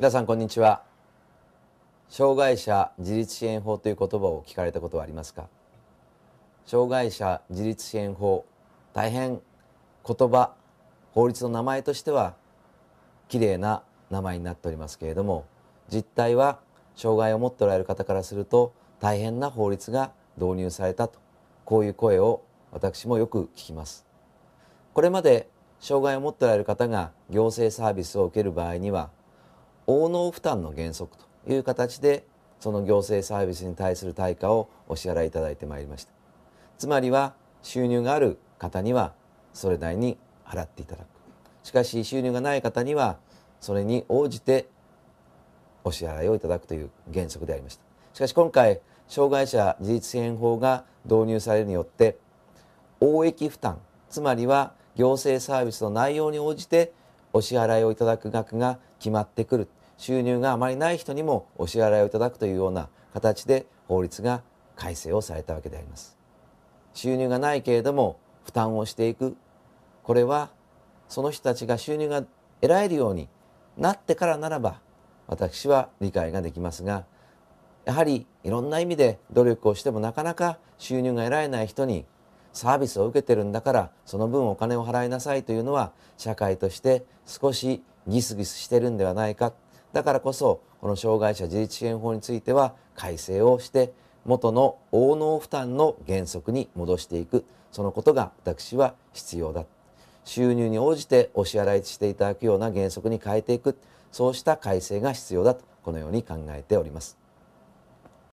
皆さんこんにちは障害者自立支援法という言葉を聞かれたことはありますか障害者自立支援法大変言葉法律の名前としては綺麗な名前になっておりますけれども実態は障害を持っておられる方からすると大変な法律が導入されたとこういう声を私もよく聞きますこれまで障害を持っておられる方が行政サービスを受ける場合には応能負担の原則という形でその行政サービスに対する対価をお支払いいただいてまいりましたつまりは収入がある方にはそれなりに払っていただくしかし収入がない方にはそれに応じてお支払いをいただくという原則でありましたしかし今回障害者自立支援法が導入されるによって応益負担つまりは行政サービスの内容に応じてお支払いをいただく額が決まってくる収入があまりない人にもお支払いをいただくというような形で法律が改正をされたわけであります。収入がないけれども負担をしていくこれはその人たちが収入が得られるようになってからならば私は理解ができますがやはりいろんな意味で努力をしてもなかなか収入が得られない人にサービスを受けてるんだからその分お金を払いなさいというのは社会として少しギスギスしてるんではないかだからこそこの障害者自立支援法については改正をして元の応能負担の原則に戻していくそのことが私は必要だ収入に応じてお支払いしていただくような原則に変えていくそうした改正が必要だとこのように考えております。